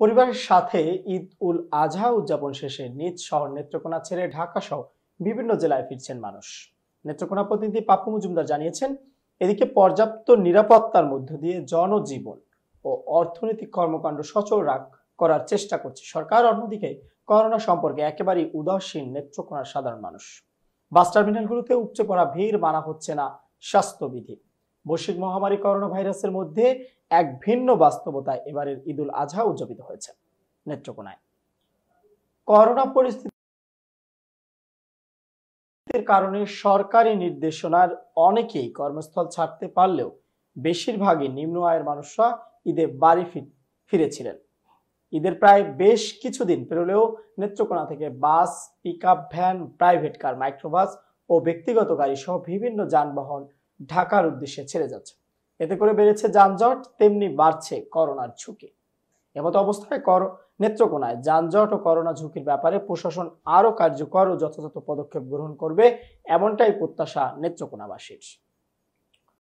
পরিবারের সাথে ঈদ উল আজহা উদযাপন শেষে নিজ শহর নেত্রকোনা ছেড়ে ঢাকা সহ বিভিন্ন জেলায় ফিরছেন মানুষ নেত্রকোনা প্রতিনিধি পাপু মজুমদার জানিয়েছেন এদিকে পর্যাপ্ত নিরাপত্তার মধ্য দিয়ে জনজীবন ও অর্থনৈতিক কর্মকাণ্ড সচল রাখ করার চেষ্টা করছে সরকার অন্যদিকে করোনা সম্পর্কে একেবারেই উদাসীন নেত্রকোনার সাধারণ মানুষ বাস টার্মিনালগুলোতে উপচে পড়া ভিড় মানা হচ্ছে না স্বাস্থ্যবিধি বৈশ্বিক মহামারী করোনা ভাইরাসের মধ্যে এক ভিন্ন বাস্তবতায় এবারের ঈদ উল আজহা উদযাপিত হয়েছে নেত্রকোনায় করোনা পরিস্থিতির কারণে সরকারি নির্দেশনার অনেকেই কর্মস্থল ছাড়তে পারলেও বেশিরভাগই নিম্ন আয়ের মানুষরা ঈদে বাড়ি ফিরেছিলেন ঈদের প্রায় বেশ কিছুদিন পেরোলেও নেত্রকোনা থেকে bus pick van private car microbus ও ব্যক্তিগত গাড়ি সহ বিভিন্ন যানবাহন ঢাকার উদ্দেশ্যে ছেড়ে যাচ্ছে এতে করে বেড়েছে যানজট তেমনি বাড়ছে করোনার ঝুঁকি এমত অবস্থায় কর নেত্রকোনায় যানজট ও করোনা ঝুঁকির ব্যাপারে প্রশাসন আরও কার্যকর ও যথাযথ পদক্ষেপ গ্রহণ করবে এমনটাই প্রত্যাশা নেত্রকোনাবাসীর